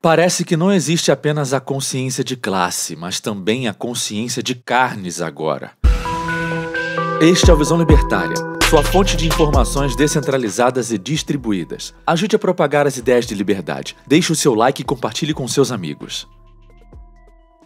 Parece que não existe apenas a consciência de classe, mas também a consciência de carnes agora. Este é o Visão Libertária, sua fonte de informações descentralizadas e distribuídas. Ajude a propagar as ideias de liberdade. Deixe o seu like e compartilhe com seus amigos.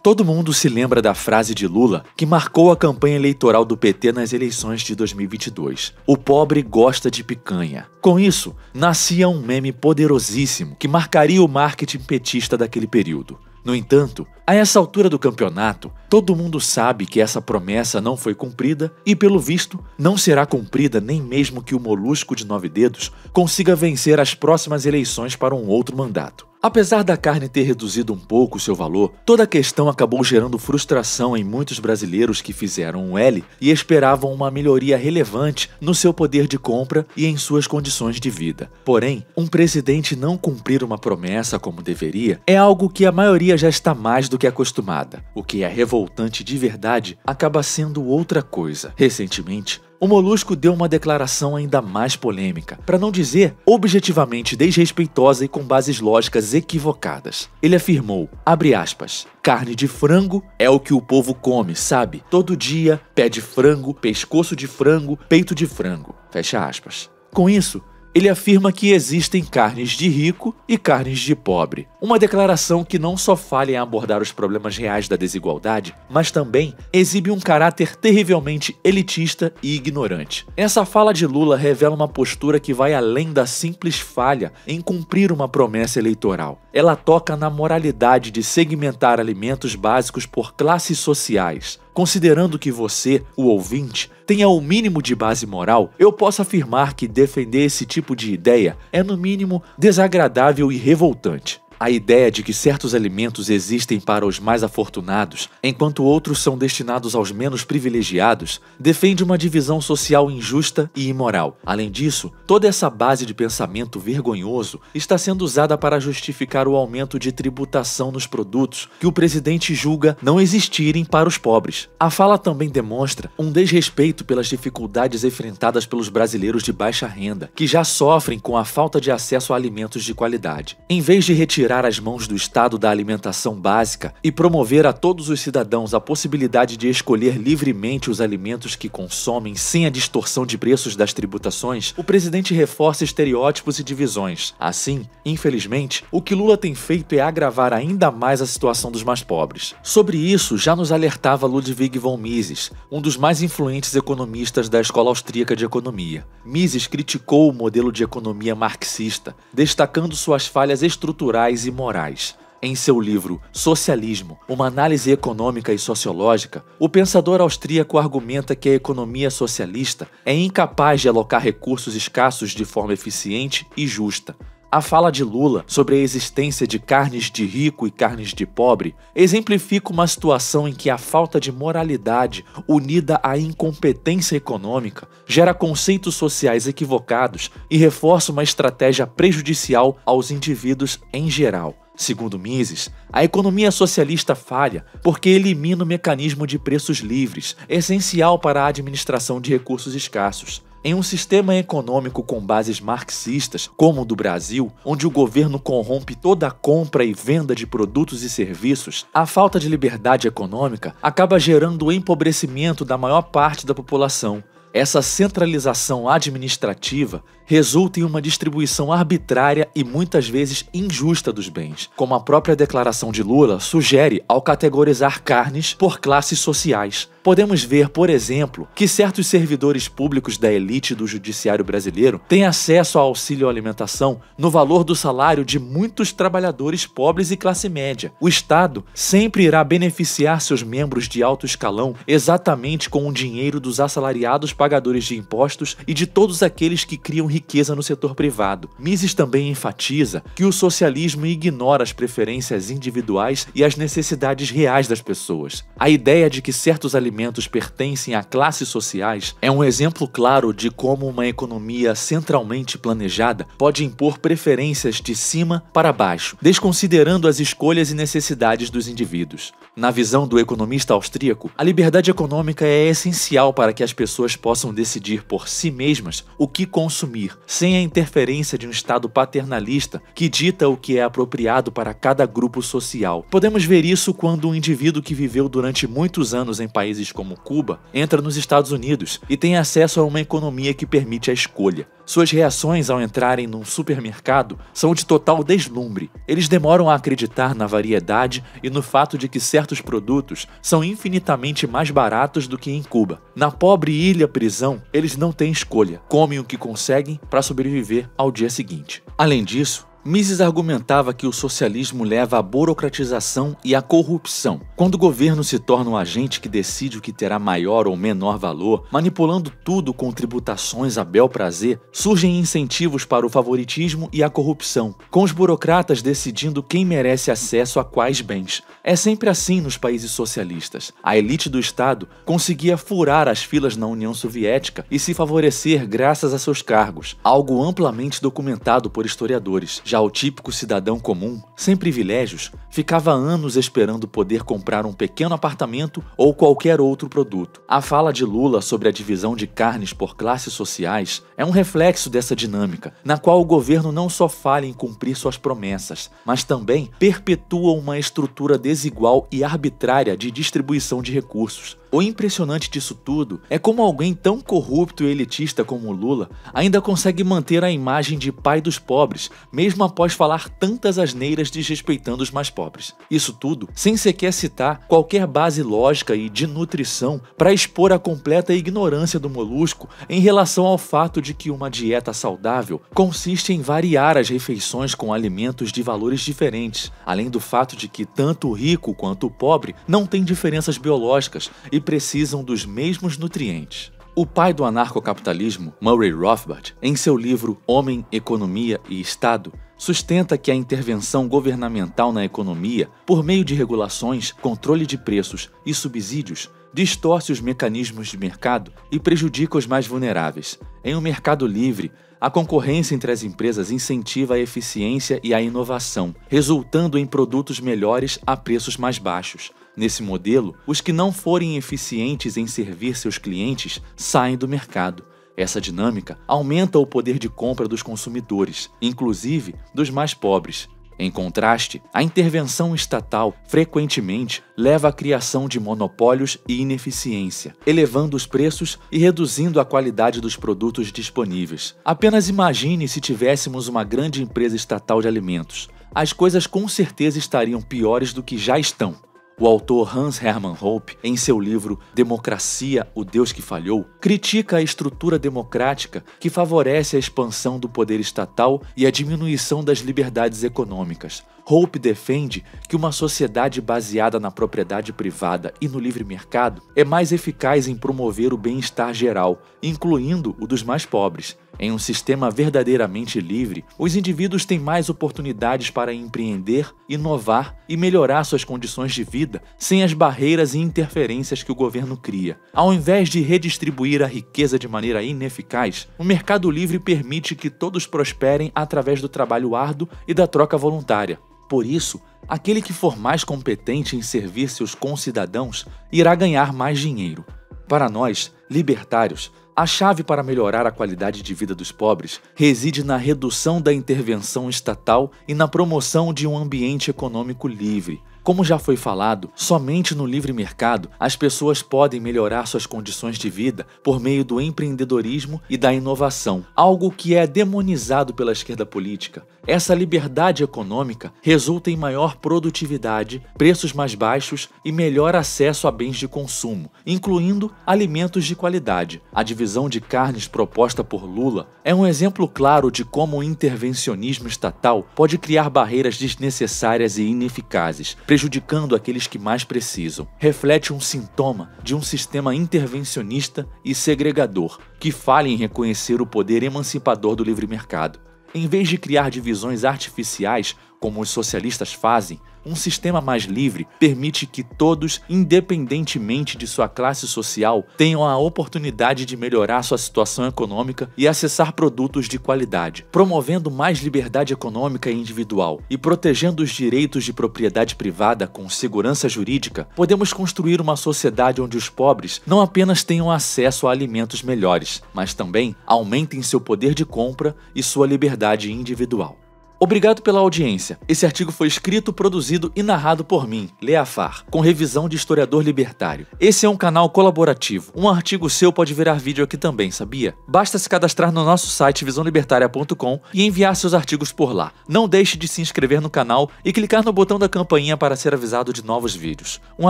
Todo mundo se lembra da frase de Lula que marcou a campanha eleitoral do PT nas eleições de 2022. O pobre gosta de picanha. Com isso, nascia um meme poderosíssimo que marcaria o marketing petista daquele período. No entanto, a essa altura do campeonato, todo mundo sabe que essa promessa não foi cumprida e, pelo visto, não será cumprida nem mesmo que o molusco de nove dedos consiga vencer as próximas eleições para um outro mandato. Apesar da carne ter reduzido um pouco seu valor, toda a questão acabou gerando frustração em muitos brasileiros que fizeram um L e esperavam uma melhoria relevante no seu poder de compra e em suas condições de vida. Porém, um presidente não cumprir uma promessa como deveria é algo que a maioria já está mais do que acostumada. O que é revoltante de verdade acaba sendo outra coisa. Recentemente, o Molusco deu uma declaração ainda mais polêmica, para não dizer objetivamente desrespeitosa e com bases lógicas equivocadas. Ele afirmou, abre aspas, carne de frango é o que o povo come, sabe? Todo dia, pé de frango, pescoço de frango, peito de frango. Fecha aspas. Com isso, ele afirma que existem carnes de rico e carnes de pobre. Uma declaração que não só falha em abordar os problemas reais da desigualdade, mas também exibe um caráter terrivelmente elitista e ignorante. Essa fala de Lula revela uma postura que vai além da simples falha em cumprir uma promessa eleitoral. Ela toca na moralidade de segmentar alimentos básicos por classes sociais, Considerando que você, o ouvinte, tenha o um mínimo de base moral, eu posso afirmar que defender esse tipo de ideia é, no mínimo, desagradável e revoltante. A ideia de que certos alimentos existem para os mais afortunados, enquanto outros são destinados aos menos privilegiados, defende uma divisão social injusta e imoral. Além disso, toda essa base de pensamento vergonhoso está sendo usada para justificar o aumento de tributação nos produtos que o presidente julga não existirem para os pobres. A fala também demonstra um desrespeito pelas dificuldades enfrentadas pelos brasileiros de baixa renda, que já sofrem com a falta de acesso a alimentos de qualidade. Em vez de retirar tirar as mãos do Estado da alimentação básica e promover a todos os cidadãos a possibilidade de escolher livremente os alimentos que consomem sem a distorção de preços das tributações, o presidente reforça estereótipos e divisões. Assim, infelizmente, o que Lula tem feito é agravar ainda mais a situação dos mais pobres. Sobre isso, já nos alertava Ludwig von Mises, um dos mais influentes economistas da Escola Austríaca de Economia. Mises criticou o modelo de economia marxista, destacando suas falhas estruturais sociais e morais. Em seu livro Socialismo, uma análise econômica e sociológica, o pensador austríaco argumenta que a economia socialista é incapaz de alocar recursos escassos de forma eficiente e justa, a fala de Lula sobre a existência de carnes de rico e carnes de pobre exemplifica uma situação em que a falta de moralidade, unida à incompetência econômica, gera conceitos sociais equivocados e reforça uma estratégia prejudicial aos indivíduos em geral. Segundo Mises, a economia socialista falha porque elimina o mecanismo de preços livres, essencial para a administração de recursos escassos. Em um sistema econômico com bases marxistas, como o do Brasil, onde o governo corrompe toda a compra e venda de produtos e serviços, a falta de liberdade econômica acaba gerando o empobrecimento da maior parte da população, essa centralização administrativa resulta em uma distribuição arbitrária e muitas vezes injusta dos bens, como a própria declaração de Lula sugere ao categorizar carnes por classes sociais. Podemos ver, por exemplo, que certos servidores públicos da elite do judiciário brasileiro têm acesso ao auxílio alimentação no valor do salário de muitos trabalhadores pobres e classe média. O Estado sempre irá beneficiar seus membros de alto escalão exatamente com o dinheiro dos assalariados pagadores de impostos e de todos aqueles que criam riqueza no setor privado. Mises também enfatiza que o socialismo ignora as preferências individuais e as necessidades reais das pessoas. A ideia de que certos alimentos pertencem a classes sociais é um exemplo claro de como uma economia centralmente planejada pode impor preferências de cima para baixo, desconsiderando as escolhas e necessidades dos indivíduos. Na visão do economista austríaco, a liberdade econômica é essencial para que as pessoas possam possam decidir por si mesmas o que consumir, sem a interferência de um Estado paternalista que dita o que é apropriado para cada grupo social. Podemos ver isso quando um indivíduo que viveu durante muitos anos em países como Cuba entra nos Estados Unidos e tem acesso a uma economia que permite a escolha. Suas reações ao entrarem num supermercado são de total deslumbre. Eles demoram a acreditar na variedade e no fato de que certos produtos são infinitamente mais baratos do que em Cuba. Na pobre ilha prisão, eles não têm escolha, comem o que conseguem para sobreviver ao dia seguinte. Além disso, Mises argumentava que o socialismo leva à burocratização e à corrupção. Quando o governo se torna um agente que decide o que terá maior ou menor valor, manipulando tudo com tributações a bel prazer, surgem incentivos para o favoritismo e a corrupção, com os burocratas decidindo quem merece acesso a quais bens. É sempre assim nos países socialistas. A elite do Estado conseguia furar as filas na União Soviética e se favorecer graças a seus cargos, algo amplamente documentado por historiadores. Já o típico cidadão comum, sem privilégios, ficava anos esperando poder comprar um pequeno apartamento ou qualquer outro produto. A fala de Lula sobre a divisão de carnes por classes sociais é um reflexo dessa dinâmica, na qual o governo não só falha em cumprir suas promessas, mas também perpetua uma estrutura de desigual e arbitrária de distribuição de recursos, o impressionante disso tudo é como alguém tão corrupto e elitista como Lula ainda consegue manter a imagem de pai dos pobres, mesmo após falar tantas asneiras desrespeitando os mais pobres. Isso tudo sem sequer citar qualquer base lógica e de nutrição para expor a completa ignorância do molusco em relação ao fato de que uma dieta saudável consiste em variar as refeições com alimentos de valores diferentes, além do fato de que tanto o rico quanto o pobre não têm diferenças biológicas e precisam dos mesmos nutrientes. O pai do anarcocapitalismo, Murray Rothbard, em seu livro Homem, Economia e Estado, sustenta que a intervenção governamental na economia, por meio de regulações, controle de preços e subsídios, distorce os mecanismos de mercado e prejudica os mais vulneráveis. Em um mercado livre, a concorrência entre as empresas incentiva a eficiência e a inovação, resultando em produtos melhores a preços mais baixos. Nesse modelo, os que não forem eficientes em servir seus clientes saem do mercado. Essa dinâmica aumenta o poder de compra dos consumidores, inclusive dos mais pobres. Em contraste, a intervenção estatal frequentemente leva à criação de monopólios e ineficiência, elevando os preços e reduzindo a qualidade dos produtos disponíveis. Apenas imagine se tivéssemos uma grande empresa estatal de alimentos. As coisas com certeza estariam piores do que já estão. O autor Hans Hermann Hoppe, em seu livro Democracia, o Deus que Falhou, critica a estrutura democrática que favorece a expansão do poder estatal e a diminuição das liberdades econômicas, Hope defende que uma sociedade baseada na propriedade privada e no livre mercado é mais eficaz em promover o bem-estar geral, incluindo o dos mais pobres. Em um sistema verdadeiramente livre, os indivíduos têm mais oportunidades para empreender, inovar e melhorar suas condições de vida sem as barreiras e interferências que o governo cria. Ao invés de redistribuir a riqueza de maneira ineficaz, o mercado livre permite que todos prosperem através do trabalho árduo e da troca voluntária. Por isso, aquele que for mais competente em servir seus concidadãos irá ganhar mais dinheiro. Para nós, libertários, a chave para melhorar a qualidade de vida dos pobres reside na redução da intervenção estatal e na promoção de um ambiente econômico livre. Como já foi falado, somente no livre mercado as pessoas podem melhorar suas condições de vida por meio do empreendedorismo e da inovação, algo que é demonizado pela esquerda política. Essa liberdade econômica resulta em maior produtividade, preços mais baixos e melhor acesso a bens de consumo, incluindo alimentos de qualidade. A divisão de carnes proposta por Lula é um exemplo claro de como o intervencionismo estatal pode criar barreiras desnecessárias e ineficazes prejudicando aqueles que mais precisam. Reflete um sintoma de um sistema intervencionista e segregador que falha em reconhecer o poder emancipador do livre mercado. Em vez de criar divisões artificiais, como os socialistas fazem, um sistema mais livre permite que todos, independentemente de sua classe social, tenham a oportunidade de melhorar sua situação econômica e acessar produtos de qualidade, promovendo mais liberdade econômica e individual e protegendo os direitos de propriedade privada com segurança jurídica, podemos construir uma sociedade onde os pobres não apenas tenham acesso a alimentos melhores, mas também aumentem seu poder de compra e sua liberdade individual. Obrigado pela audiência. Esse artigo foi escrito, produzido e narrado por mim, Leafar, com revisão de historiador libertário. Esse é um canal colaborativo. Um artigo seu pode virar vídeo aqui também, sabia? Basta se cadastrar no nosso site visãolibertaria.com e enviar seus artigos por lá. Não deixe de se inscrever no canal e clicar no botão da campainha para ser avisado de novos vídeos. Um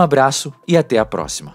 abraço e até a próxima.